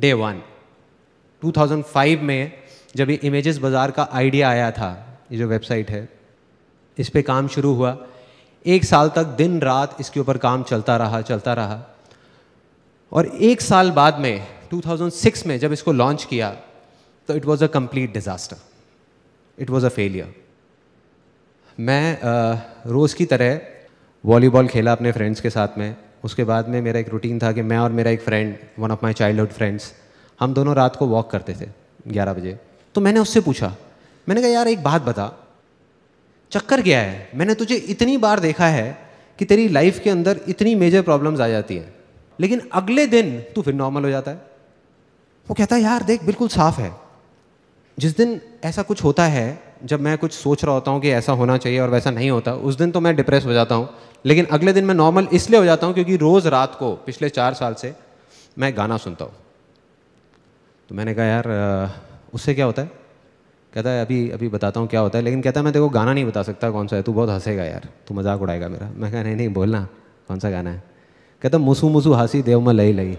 Day one 2005 में जब ये इमेजेस बाज़ार का आइडिया आया था ये जो वेबसाइट है इस पर काम शुरू हुआ एक साल तक दिन रात इसके ऊपर काम चलता रहा चलता रहा और एक साल बाद में 2006 में जब इसको लॉन्च किया तो it was a complete disaster it was a failure मैं रोज़ की तरह वॉलीबॉल खेला अपने फ्रेंड्स के साथ में उसके बाद में मेरा एक रूटीन था कि मैं और मेरा एक friend one of my childhood friends हम दोनों रात को वॉक करते थे ग्यारह बजे तो मैंने उससे पूछा मैंने कहा यार एक बात बता चक्कर क्या है मैंने तुझे इतनी बार देखा है कि तेरी लाइफ के अंदर इतनी मेजर प्रॉब्लम्स आ जाती हैं लेकिन अगले दिन तू फिर नॉर्मल हो जाता है वो कहता है यार देख बिल्कुल साफ है जिस दिन ऐसा कुछ होता है जब मैं कुछ सोच रहा होता हूँ कि ऐसा होना चाहिए और वैसा नहीं होता उस दिन तो मैं डिप्रेस हो जाता हूँ लेकिन अगले दिन मैं नॉर्मल इसलिए हो जाता हूँ क्योंकि रोज़ रात को पिछले चार साल से मैं गाना सुनता हूँ तो मैंने कहा यार उससे क्या होता है कहता है अभी अभी बताता हूँ क्या होता है लेकिन कहता है मैं देखो गाना नहीं बता सकता कौन सा है तू बहुत हंसेगा यार तू मजाक उड़ाएगा मेरा मैं कहा नहीं नहीं बोलना कौन सा गाना है कहता मुसू मुसू हंसी देव में लई लई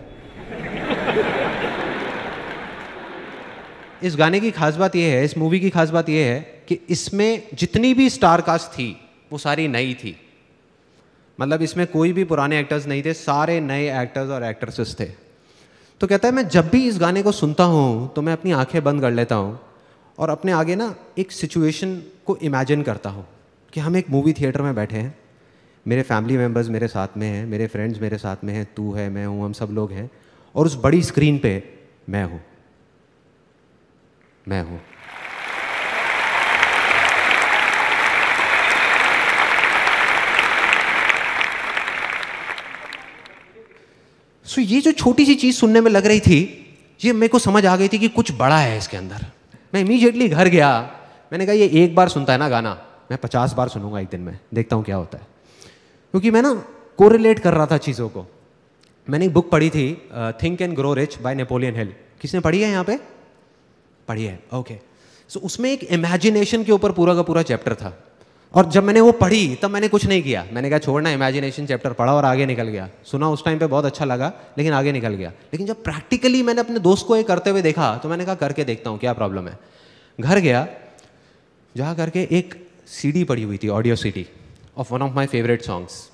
इस गाने की खास बात यह है इस मूवी की खास बात यह है कि इसमें जितनी भी स्टार कास्ट थी वो सारी नई थी मतलब इसमें कोई भी पुराने एक्टर्स नहीं थे सारे नए एक्टर्स और एक्ट्रेसेस थे तो कहता है मैं जब भी इस गाने को सुनता हूँ तो मैं अपनी आंखें बंद कर लेता हूँ और अपने आगे ना एक सिचुएशन को इमेजिन करता हूँ कि हम एक मूवी थिएटर में बैठे हैं मेरे फैमिली मेम्बर्स मेरे साथ में हैं मेरे फ्रेंड्स मेरे साथ में हैं तू है मैं हूँ हम सब लोग हैं और उस बड़ी स्क्रीन पे मैं हूँ मैं हूँ सो so, ये जो छोटी सी चीज़ सुनने में लग रही थी ये मेरे को समझ आ गई थी कि कुछ बड़ा है इसके अंदर मैं इमीजिएटली घर गया मैंने कहा ये एक बार सुनता है ना गाना मैं पचास बार सुनूंगा एक दिन में देखता हूँ क्या होता है क्योंकि मैं ना कोरिलेट कर रहा था चीज़ों को मैंने एक बुक पढ़ी थी think and grow rich by Napoleon Hill किसने पढ़ी है यहाँ पे पढ़ी है ओके okay. सो so, उसमें एक इमेजिनेशन के ऊपर पूरा का पूरा चैप्टर था और जब मैंने वो पढ़ी तब मैंने कुछ नहीं किया मैंने कहा छोड़ना इमेजिनेशन चैप्टर पढ़ा और आगे निकल गया सुना उस टाइम पे बहुत अच्छा लगा लेकिन आगे निकल गया लेकिन जब प्रैक्टिकली मैंने अपने दोस्त को ये करते हुए देखा तो मैंने कहा करके देखता हूँ क्या प्रॉब्लम है घर गया जा करके एक सीडी पड़ी हुई थी audio CD of one of my favourite songs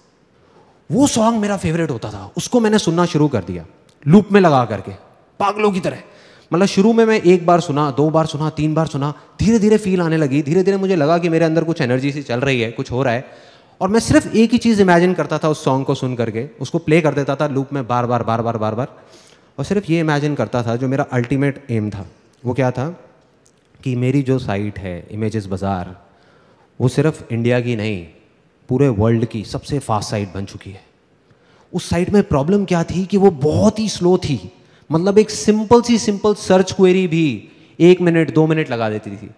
वो सॉन्ग मेरा फेवरेट होता था उसको मैंने सुनना शुरू कर दिया लूप में लगा करके पागलों की तरह मतलब शुरू में मैं एक बार सुना दो बार सुना तीन बार सुना धीरे धीरे फील आने लगी धीरे धीरे मुझे लगा कि मेरे अंदर कुछ एनर्जी सी चल रही है कुछ हो रहा है और मैं सिर्फ एक ही चीज़ इमेजिन करता था उस सॉन्ग को सुन करके उसको प्ले कर देता था लूप में बार बार बार बार बार बार और सिर्फ ये इमेजिन करता था जो मेरा अल्टीमेट एम था वो क्या था कि मेरी जो साइट है इमेजेस बाज़ार वो सिर्फ इंडिया की नहीं पूरे वर्ल्ड की सबसे फास्ट साइट बन चुकी है उस साइट में प्रॉब्लम क्या थी कि वो बहुत ही स्लो थी मतलब एक सिंपल सी सिंपल सर्च क्वेरी भी एक मिनट दो मिनट लगा देती थी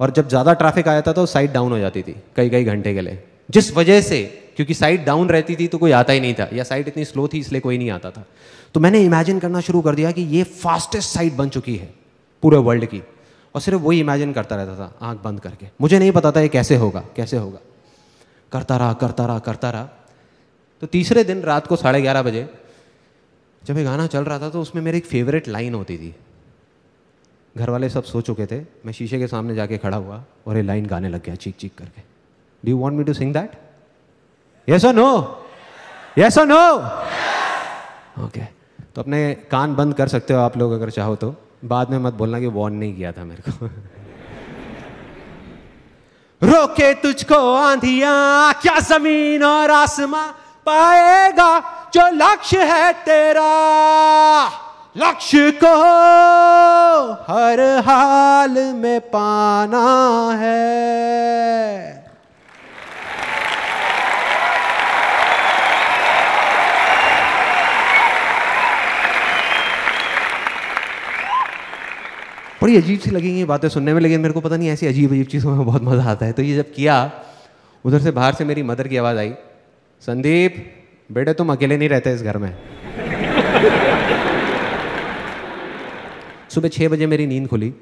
और जब ज़्यादा ट्रैफिक आया था तो साइट डाउन हो जाती थी कई कई घंटे के लिए जिस वजह से क्योंकि साइट डाउन रहती थी तो कोई आता ही नहीं था या साइट इतनी स्लो थी इसलिए कोई नहीं आता था तो मैंने इमेजिन करना शुरू कर दिया कि ये फास्टेस्ट साइट बन चुकी है पूरे वर्ल्ड की और सिर्फ वही इमेजिन करता रहता था आंख बंद करके मुझे नहीं पता था ये कैसे होगा कैसे होगा करता रहा करता रहा करता रहा तो तीसरे दिन रात को साढ़े ग्यारह बजे जब ये गाना चल रहा था तो उसमें मेरी एक फेवरेट लाइन होती थी घर वाले सब सो चुके थे मैं शीशे के सामने जाके खड़ा हुआ और ये लाइन गाने लग गया चीख चीख करके do you want me to sing that yes और नो यस और नो ओके तो अपने कान बंद कर सकते हो आप लोग अगर चाहो तो बाद में मत बोलना कि वॉर्न नहीं किया था मेरे को रोके तुझको आंधिया क्या जमीन और आसमां पाएगा जो लक्ष्य है तेरा लक्ष्य को हर हाल में पाना है बड़ी अजीब सी ये बातें सुनने में लेकिन मेरे को पता नहीं ऐसी अजीब अजीब चीज़ों में बहुत मज़ा आता है तो ये जब किया उधर से बाहर से मेरी मदर की आवाज़ आई संदीप बेटे तुम अकेले नहीं रहते इस घर में सुबह छः बजे मेरी नींद खुली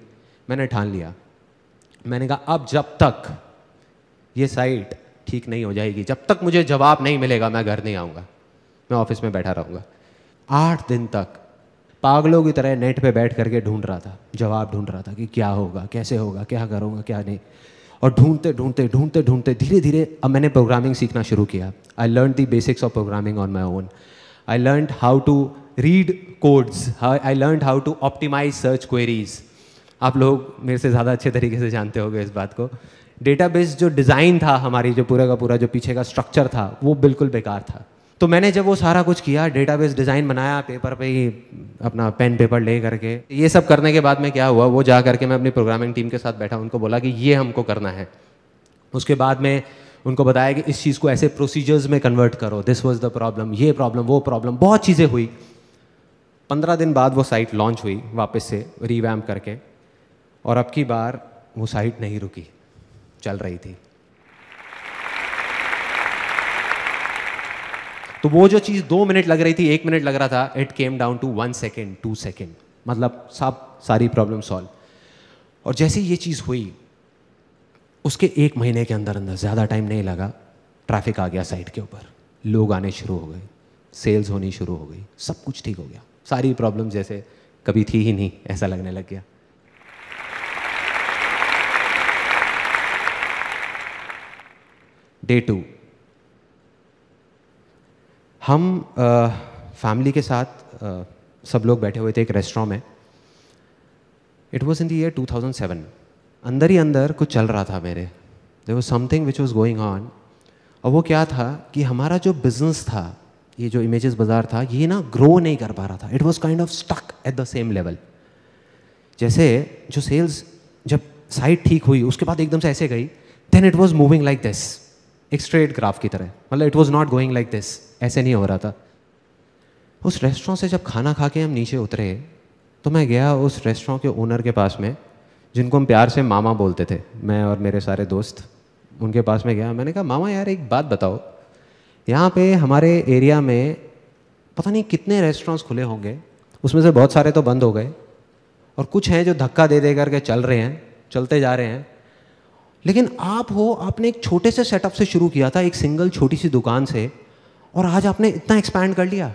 मैंने ठान लिया मैंने कहा अब जब तक ये साइट ठीक नहीं हो जाएगी जब तक मुझे जवाब नहीं मिलेगा मैं घर नहीं आऊँगा मैं ऑफिस में बैठा रहूँगा आठ दिन तक पागलों की तरह नेट पे बैठ करके ढूंढ रहा था जवाब ढूंढ रहा था कि क्या होगा कैसे होगा क्या करूँगा क्या नहीं और ढूंढते ढूंढते ढूंढते ढूंढते धीरे धीरे अब मैंने प्रोग्रामिंग सीखना शुरू किया I learn the basics of programming on my own I learn how to read codes I learn how to optimise search queries आप लोग मेरे से ज़्यादा अच्छे तरीके से जानते होंगे इस बात को डेटाबेस जो डिज़ाइन था हमारी जो पूरा का पूरा जो पीछे का स्ट्रक्चर था वो बिल्कुल बेकार था तो मैंने जब वो सारा कुछ किया डेटाबेस डिज़ाइन बनाया पेपर पे ही अपना पेन पेपर ले करके ये सब करने के बाद में क्या हुआ वो जा करके मैं अपनी प्रोग्रामिंग टीम के साथ बैठा उनको बोला कि ये हमको करना है उसके बाद में उनको बताया कि इस चीज़ को ऐसे प्रोसीजर्स में कन्वर्ट करो दिस वॉज द प्रॉब्लम ये प्रॉब्लम वो प्रॉब्लम बहुत चीज़ें हुई पंद्रह दिन बाद वो साइट लॉन्च हुई वापस से रीवैम करके और अब की बार वो साइट नहीं रुकी चल रही थी तो वो जो चीज़ दो मिनट लग रही थी एक मिनट लग रहा था it came down to one second two second मतलब सब सारी प्रॉब्लम सॉल्व और जैसे ये चीज़ हुई उसके एक महीने के अंदर अंदर ज़्यादा टाइम नहीं लगा ट्रैफिक आ गया साइड के ऊपर लोग आने शुरू हो गए सेल्स होनी शुरू हो गई सब कुछ ठीक हो गया सारी प्रॉब्लम जैसे कभी थी ही नहीं ऐसा लगने लग गया डे टू हम फैमिली के साथ आ, सब लोग बैठे हुए थे एक रेस्टोरेंट में it was in the year 2007 अंदर ही अंदर कुछ चल रहा था मेरे there was something which was going on और वो क्या था कि हमारा जो बिजनेस था ये जो इमेजेस बाजार था ये ना ग्रो नहीं कर पा रहा था it was kind of stuck at the same level जैसे जो सेल्स जब साइट ठीक हुई उसके बाद एकदम से ऐसे गई then it was moving like this एक स्ट्रेट ग्राफ की तरह मतलब it was not going like this ऐसे नहीं हो रहा था उस रेस्टोरेंट से जब खाना खा के हम नीचे उतरे तो मैं गया उस रेस्टोरेंट के ओनर के पास में जिनको हम प्यार से मामा बोलते थे मैं और मेरे सारे दोस्त उनके पास में गया मैंने कहा मामा यार एक बात बताओ यहाँ पे हमारे एरिया में पता नहीं कितने रेस्टोरेंट्स खुले होंगे उसमें से बहुत सारे तो बंद हो गए और कुछ हैं जो धक्का दे दे करके चल रहे हैं चलते जा रहे हैं लेकिन आप हो आपने एक छोटे से सेटअप से शुरू किया था एक सिंगल छोटी सी दुकान से और आज आपने इतना एक्सपैंड कर लिया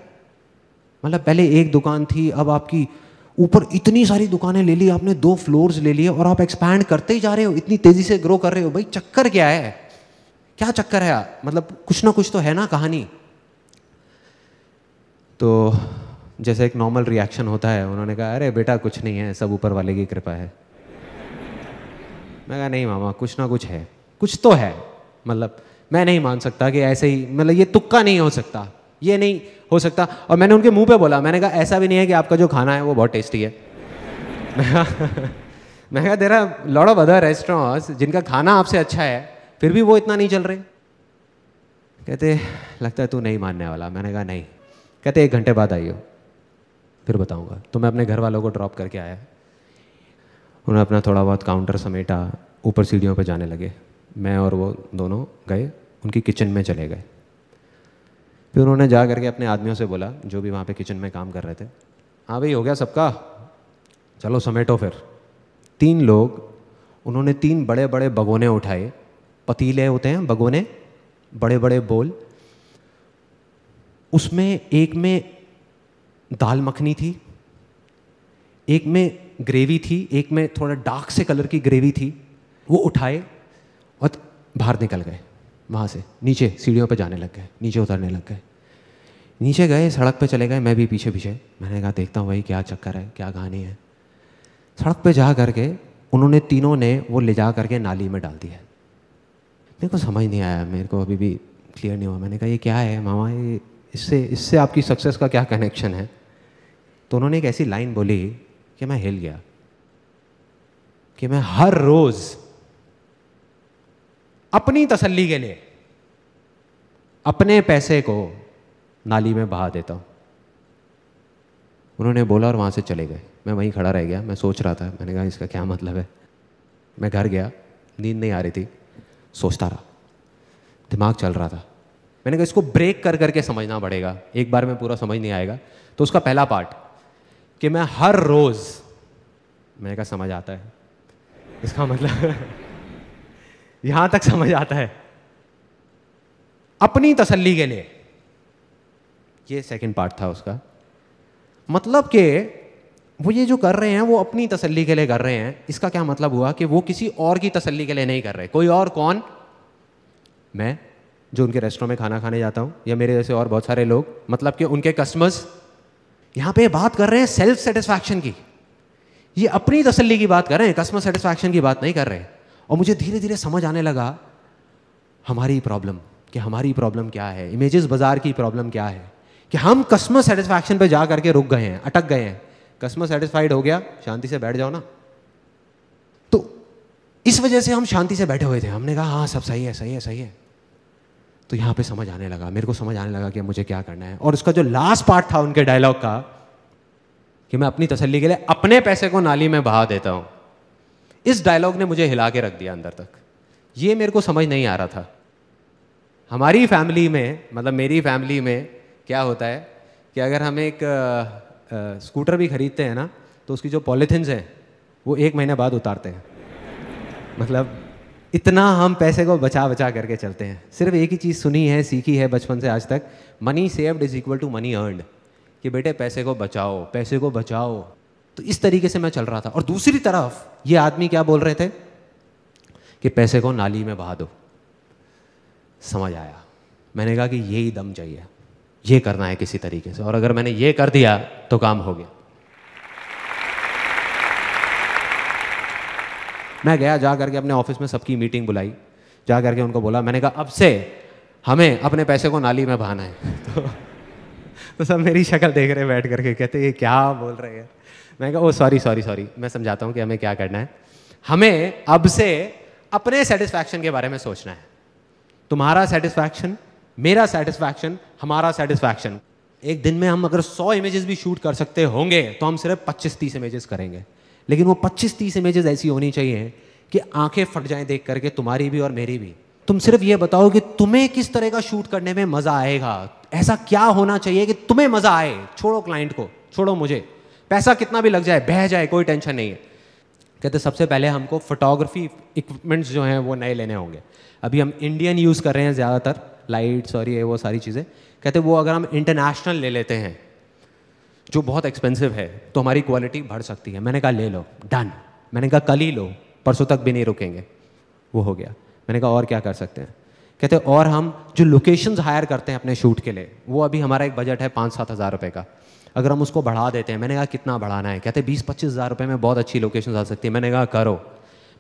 मतलब पहले एक दुकान थी अब आपकी ऊपर इतनी सारी दुकानें ले ली आपने दो फ्लोर्स ले लिए और आप एक्सपैंड करते ही जा रहे हो इतनी तेज़ी से ग्रो कर रहे हो भाई चक्कर क्या है क्या चक्कर है मतलब कुछ ना कुछ तो है ना कहानी तो जैसे एक नॉर्मल रिएक्शन होता है उन्होंने कहा अरे बेटा कुछ नहीं है सब ऊपर वाले की कृपा है मैं कहा नहीं मामा कुछ ना कुछ है कुछ तो है मतलब मैं नहीं मान सकता कि ऐसे ही मतलब ये तुक्का नहीं हो सकता ये नहीं हो सकता और मैंने उनके मुंह पे बोला मैंने कहा ऐसा भी नहीं है कि आपका जो खाना है वो बहुत टेस्टी है मैं कहा there lot of other restaurants जिनका खाना आपसे अच्छा है फिर भी वो इतना नहीं चल रहे कहते लगता है तू नहीं मानने वाला मैंने कहा नहीं कहते एक घंटे बाद आइयो फिर बताऊंगा तो मैं अपने घर वालों को ड्रॉप करके आया उन्होंने अपना थोड़ा बहुत काउंटर समेटा ऊपर सीढ़ियों पर जाने लगे मैं और वो दोनों गए उनकी किचन में चले गए फिर उन्होंने जा करके अपने आदमियों से बोला जो भी वहाँ पे किचन में काम कर रहे थे हाँ भाई हो गया सबका चलो समेटो फिर तीन लोग उन्होंने तीन बड़े बड़े भगोने उठाए पतीले होते हैं भगोने बड़े बड़े बोल उसमें एक में दाल मखनी थी एक में ग्रेवी थी एक में थोड़ा डार्क से कलर की ग्रेवी थी वो उठाए और बाहर निकल गए वहाँ से नीचे सीढ़ियों पर जाने लग गए नीचे उतरने लग गए नीचे गए सड़क पर चले गए मैं भी पीछे पीछे मैंने कहा देखता हूँ भाई क्या चक्कर है क्या कहानी है सड़क पर जा करके उन्होंने तीनों ने वो ले जा करके नाली में डाल दिया मेरे को समझ नहीं आया मेरे को अभी भी क्लियर नहीं हुआ मैंने कहा ये क्या है मामा ये इससे इससे आपकी सक्सेस का क्या कनेक्शन है तो उन्होंने एक ऐसी लाइन बोली कि मैं हिल गया कि मैं हर रोज़ अपनी तसल्ली के लिए अपने पैसे को नाली में बहा देता हूँ उन्होंने बोला और वहाँ से चले गए मैं वहीं खड़ा रह गया मैं सोच रहा था मैंने कहा इसका क्या मतलब है मैं घर गया नींद नहीं आ रही थी सोचता रहा दिमाग चल रहा था मैंने कहा इसको ब्रेक कर करके समझना पड़ेगा एक बार में पूरा समझ नहीं आएगा तो उसका पहला पार्ट कि मैं हर रोज़ मैंने कहा समझ आता है इसका मतलब यहां तक समझ आता है अपनी तसल्ली के लिए ये सेकंड पार्ट था उसका मतलब कि वो ये जो कर रहे हैं वो अपनी तसल्ली के लिए कर रहे हैं इसका क्या मतलब हुआ कि वो किसी और की तसल्ली के लिए नहीं कर रहे कोई और कौन मैं जो उनके रेस्टोरेंट में खाना खाने जाता हूं या मेरे जैसे और बहुत सारे लोग मतलब कि उनके कस्टमर्स यहां पे बात कर रहे हैं सेल्फ सेटिस्फैक्शन की ये अपनी तसल्ली की बात कर रहे हैं कस्टमर सेटिस्फैक्शन की बात नहीं कर रहे हैं और मुझे धीरे धीरे समझ आने लगा हमारी प्रॉब्लम कि हमारी प्रॉब्लम क्या है इमेजेस बाजार की प्रॉब्लम क्या है कि हम कस्टमर सेटिस्फैक्शन पे जा करके रुक गए हैं अटक गए हैं कस्टमर सेटिस्फाइड हो गया शांति से बैठ जाओ ना तो इस वजह से हम शांति से बैठे हुए थे हमने कहा हाँ सब सही है सही है सही है तो यहाँ पे समझ आने लगा मेरे को समझ आने लगा कि मुझे क्या करना है और उसका जो लास्ट पार्ट था उनके डायलॉग का कि मैं अपनी तसल्ली के लिए अपने पैसे को नाली में बहा देता हूँ इस डायलॉग ने मुझे हिला के रख दिया अंदर तक ये मेरे को समझ नहीं आ रहा था हमारी फैमिली में मतलब मेरी फैमिली में क्या होता है कि अगर हम एक आ, आ, स्कूटर भी खरीदते हैं ना तो उसकी जो पॉलीथिनस हैं वो एक महीने बाद उतारते हैं मतलब इतना हम पैसे को बचा बचा करके चलते हैं सिर्फ एक ही चीज़ सुनी है सीखी है बचपन से आज तक money saved is equal to money earned कि बेटे पैसे को बचाओ पैसे को बचाओ तो इस तरीके से मैं चल रहा था और दूसरी तरफ ये आदमी क्या बोल रहे थे कि पैसे को नाली में बहा दो समझ आया मैंने कहा कि ये ही दम चाहिए ये करना है किसी तरीके से और अगर मैंने ये कर दिया तो काम हो गया मैं गया जा करके अपने ऑफिस में सबकी मीटिंग बुलाई जा करके उनको बोला मैंने कहा अब से हमें अपने पैसे को नाली में बहाना है तो, तो सब मेरी शक्ल देख रहे बैठ करके कहते ये क्या बोल रहे हैं मैं कहा ओ सॉरी सॉरी सॉरी मैं समझाता हूँ कि हमें क्या करना है हमें अब से अपने सेटिस्फैक्शन के बारे में सोचना है तुम्हारा सेटिस्फैक्शन मेरा सेटिस्फैक्शन हमारा सेटिस्फैक्शन एक दिन में हम अगर 100 इमेजेस भी शूट कर सकते होंगे तो हम सिर्फ 25-30 इमेजेस करेंगे लेकिन वो 25-30 इमेजेस ऐसी होनी चाहिए कि आंखें फट जाएं देख करके तुम्हारी भी और मेरी भी तुम सिर्फ ये बताओ कि तुम्हें किस तरह का शूट करने में मज़ा आएगा ऐसा क्या होना चाहिए कि तुम्हें मज़ा आए छोड़ो क्लाइंट को छोड़ो मुझे पैसा कितना भी लग जाए बह जाए कोई टेंशन नहीं है कहते सबसे पहले हमको फोटोग्राफी इक्विपमेंट्स जो हैं वो नए लेने होंगे अभी हम इंडियन यूज़ कर रहे हैं ज़्यादातर लाइट्स और ये वो सारी चीज़ें कहते वो अगर हम इंटरनेशनल ले लेते हैं जो बहुत एक्सपेंसिव है तो हमारी क्वालिटी बढ़ सकती है मैंने कहा ले लो डन मैंने कहा कल ही लो परसों तक भी नहीं रुकेंगे वो हो गया मैंने कहा और क्या कर सकते हैं कहते और हम जो लोकेशंस हायर करते हैं अपने शूट के लिए वो अभी हमारा एक बजट है पाँच सात हज़ार रुपये का अगर हम उसको बढ़ा देते हैं मैंने कहा कितना बढ़ाना है कहते बीस पच्चीस हज़ार रुपये में बहुत अच्छी लोकेशन आ सकती है मैंने कहा करो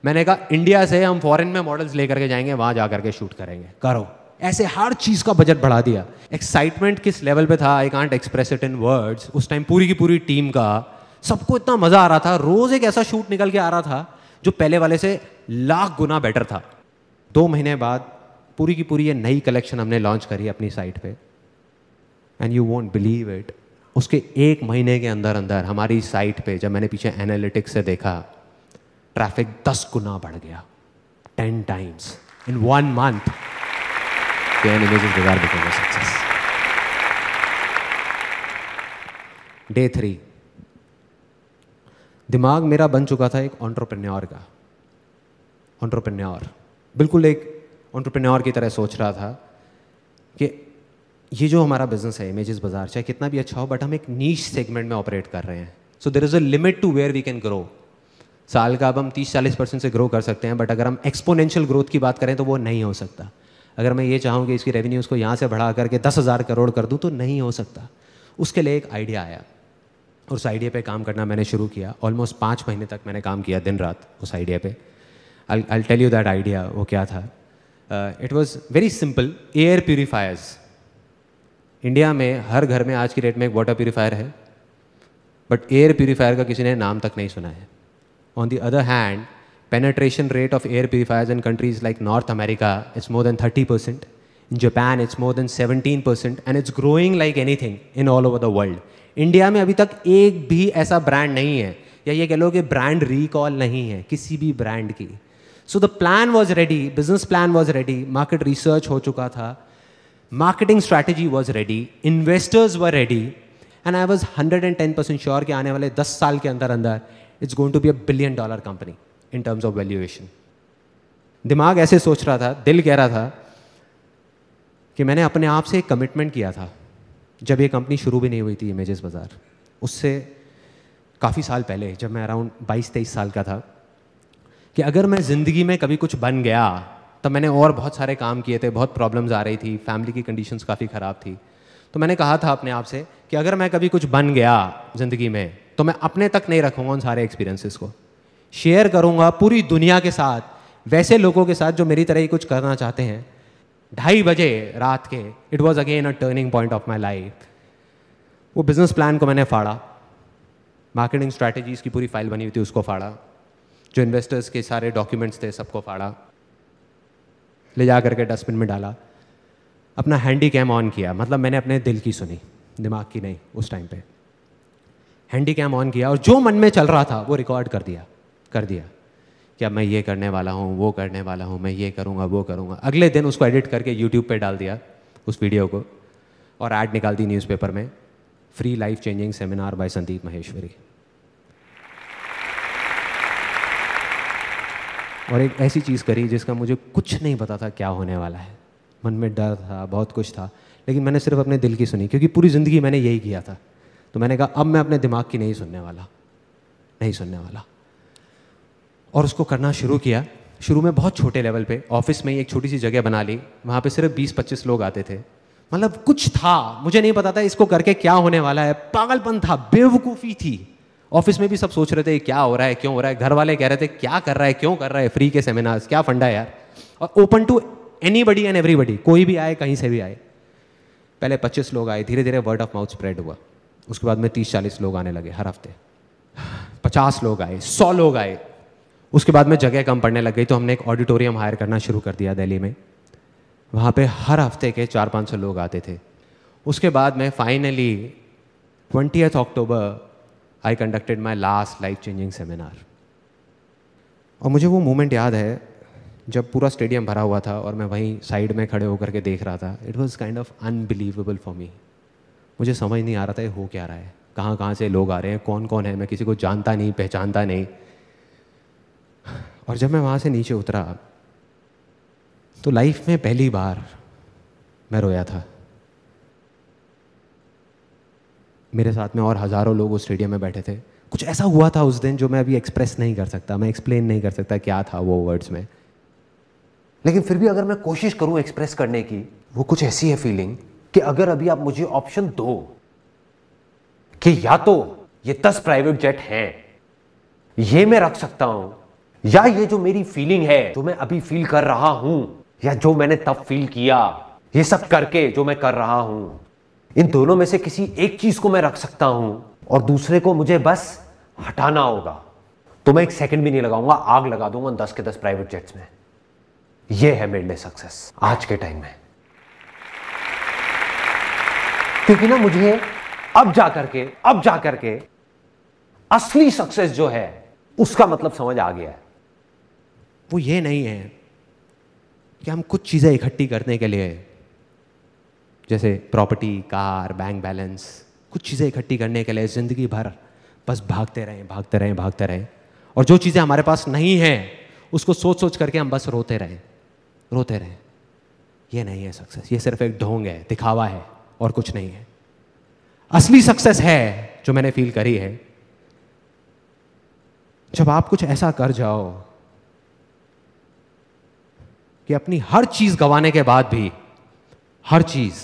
मैंने कहा इंडिया से हम फॉरेन में मॉडल्स लेकर के जाएंगे वहाँ जा करके शूट करेंगे करो ऐसे हर चीज़ का बजट बढ़ा दिया एक्साइटमेंट किस लेवल पे था I can't express it in words उस टाइम पूरी की पूरी टीम का सबको इतना मज़ा आ रहा था रोज़ एक ऐसा शूट निकल के आ रहा था जो पहले वाले से लाख गुना बेटर था दो महीने बाद पूरी की पूरी ये नई कलेक्शन हमने लॉन्च करी अपनी साइट पे and you won't believe it उसके एक महीने के अंदर अंदर हमारी साइट पे जब मैंने पीछे एनालिटिक्स से देखा ट्रैफिक दस गुना बढ़ गया ten times in one month success day three दिमाग मेरा बन चुका था एक ऑन्टरप्रन्योर का ऑन्टरप्रन्योर बिल्कुल एक ऑन्ट्रप्रन्योर की तरह सोच रहा था कि ये जो हमारा बिजनेस है इमेजेस बाजार चाहे कितना भी अच्छा हो बट हम एक नीच सेगमेंट में ऑपरेट कर रहे हैं so there is a limit to where we can grow साल का अब हम 30-40 परसेंट से ग्रो कर सकते हैं बट अगर हम एक्सपोनेंशियल ग्रोथ की बात करें तो वो नहीं हो सकता अगर मैं ये चाहूँ कि इसकी रेवेन्यूज़ को यहाँ से बढ़ा करके दस हज़ार करोड़ कर दूँ तो नहीं हो सकता उसके लिए एक आइडिया आया उस आइडिया पे काम करना मैंने शुरू किया ऑलमोस्ट पाँच महीने तक मैंने काम किया दिन रात उस आइडिया पे I tell you that idea वो क्या था it was very simple air purifiers India में हर घर में आज की डेट में एक वाटर प्योरीफायर है बट एयर प्योरीफायर का किसी ने नाम तक नहीं सुना है on the other hand penetration rate of air of in countries like North America it's more than thirty percent in Japan it's more than than percent and it's growing like anything in all over the world India में अभी तक एक भी ऐसा brand नहीं है या ये कह लो कि ब्रांड रिकॉल नहीं है किसी भी ब्रांड की so the plan was ready business plan was ready market research हो चुका था marketing strategy was ready investors were ready and I was hundred and ten percent sure कि आने वाले दस साल के अंदर अंदर it's going to be a billion dollar company in terms of valuation दिमाग ऐसे सोच रहा था दिल कह रहा था कि मैंने अपने आप से एक कमिटमेंट किया था जब ये कंपनी शुरू भी नहीं हुई थी इमेजेस बाज़ार उससे काफ़ी साल पहले जब मैं अराउंड 22-23 साल का था कि अगर मैं ज़िंदगी में कभी कुछ बन गया तब तो मैंने और बहुत सारे काम किए थे बहुत प्रॉब्लम्स आ रही थी फैमिली की कंडीशंस काफ़ी ख़राब थी तो मैंने कहा था अपने आप से कि अगर मैं कभी कुछ बन गया ज़िंदगी में तो मैं अपने तक नहीं रखूँगा उन सारे एक्सपीरियंसेस को शेयर करूँगा पूरी दुनिया के साथ वैसे लोगों के साथ जो मेरी तरह ही कुछ करना चाहते हैं ढाई बजे रात के it was again a turning point of my life वो बिज़नेस प्लान को मैंने फाड़ा मार्केटिंग स्ट्रैटेजीज़ की पूरी फाइल बनी हुई थी उसको फाड़ा जो इन्वेस्टर्स के सारे डॉक्यूमेंट्स थे सबको फाड़ा ले जा करके डस्टबिन में डाला अपना हैंडी कैम ऑन किया मतलब मैंने अपने दिल की सुनी दिमाग की नहीं उस टाइम पे हैंडी कैम ऑन किया और जो मन में चल रहा था वो रिकॉर्ड कर दिया कर दिया कि अब मैं ये करने वाला हूँ वो करने वाला हूँ मैं ये करूँगा वो करूँगा अगले दिन उसको एडिट करके यूट्यूब पर डाल दिया उस वीडियो को और ऐड निकाल दी न्यूज़पेपर में free life changing seminar by Sandeep Maheshwari और एक ऐसी चीज़ करी जिसका मुझे कुछ नहीं पता था क्या होने वाला है मन में डर था बहुत कुछ था लेकिन मैंने सिर्फ अपने दिल की सुनी क्योंकि पूरी ज़िंदगी मैंने यही किया था तो मैंने कहा अब मैं अपने दिमाग की नहीं सुनने वाला नहीं सुनने वाला और उसको करना शुरू किया शुरू में बहुत छोटे लेवल पे ऑफिस में ही एक छोटी सी जगह बना ली वहाँ पे सिर्फ 20-25 लोग आते थे मतलब कुछ था मुझे नहीं पता था इसको करके क्या होने वाला है पागलपन था बेवकूफ़ी थी ऑफिस में भी सब सोच रहे थे क्या हो रहा है क्यों हो रहा है घर वाले कह रहे थे क्या कर रहा है क्यों कर रहा है फ्री के सेमिनार्स क्या फंडा है यार और open to anybody and everybody कोई भी आए कहीं से भी आए पहले पच्चीस लोग आए धीरे धीरे वर्ड ऑफ माउथ स्प्रेड हुआ उसके बाद में तीस चालीस लोग आने लगे हर हफ्ते पचास लोग आए सौ लोग आए उसके बाद में जगह कम पड़ने लग गई तो हमने एक ऑडिटोरियम हायर करना शुरू कर दिया दिल्ली में वहाँ पे हर हफ्ते के चार पाँच सौ लोग आते थे उसके बाद में finally twenty October I conducted my last life changing seminar. और मुझे वो मोमेंट याद है जब पूरा स्टेडियम भरा हुआ था और मैं वहीं साइड में खड़े होकर के देख रहा था it was kind of unbelievable for me मुझे समझ नहीं आ रहा था ये हो क्या रहा है कहाँ कहाँ से लोग आ रहे हैं कौन कौन है मैं किसी को जानता नहीं पहचानता नहीं और जब मैं वहाँ से नीचे उतरा तो लाइफ में पहली बार मैं रोया था मेरे साथ में और हज़ारों लोग उस स्टेडियम में बैठे थे कुछ ऐसा हुआ था उस दिन जो मैं अभी एक्सप्रेस नहीं कर सकता मैं एक्सप्लेन नहीं कर सकता क्या था वो वर्ड्स में लेकिन फिर भी अगर मैं कोशिश करूँ एक्सप्रेस करने की वो कुछ ऐसी है फीलिंग कि अगर अभी आप मुझे ऑप्शन दो कि या तो ये दस प्राइवेट जेट हैं ये मैं रख सकता हूं या ये जो मेरी फीलिंग है जो मैं अभी फील कर रहा हूं या जो मैंने तब फील किया ये सब करके जो मैं कर रहा हूं इन दोनों में से किसी एक चीज को मैं रख सकता हूं और दूसरे को मुझे बस हटाना होगा तो मैं एक सेकंड भी नहीं लगाऊंगा आग लगा दूंगा दस के दस प्राइवेट जेट्स में यह है मेरे लिए सक्सेस आज के टाइम में क्योंकि ना मुझे अब जाकर के अब जाकर के असली सक्सेस जो है उसका मतलब समझ आ गया है वो ये नहीं है कि हम कुछ चीज़ें इकट्ठी करने के लिए जैसे प्रॉपर्टी कार बैंक बैलेंस कुछ चीज़ें इकट्ठी करने के लिए ज़िंदगी भर बस भागते रहें भागते रहें भागते रहें और जो चीज़ें हमारे पास नहीं हैं उसको सोच सोच करके हम बस रोते रहें रोते रहें ये नहीं है सक्सेस ये सिर्फ एक ढोंग है दिखावा है और कुछ नहीं है असली सक्सेस है जो मैंने फील करी है जब आप कुछ ऐसा कर जाओ कि अपनी हर चीज गंवाने के बाद भी हर चीज़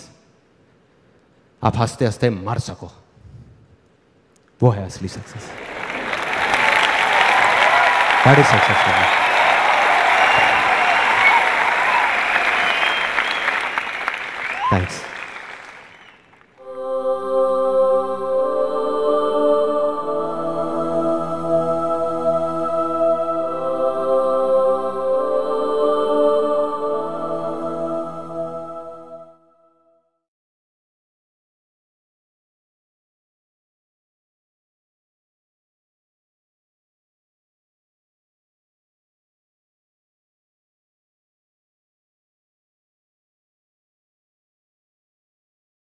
आप हंसते हंसते मर सको वो है असली success that success Thanks. Thanks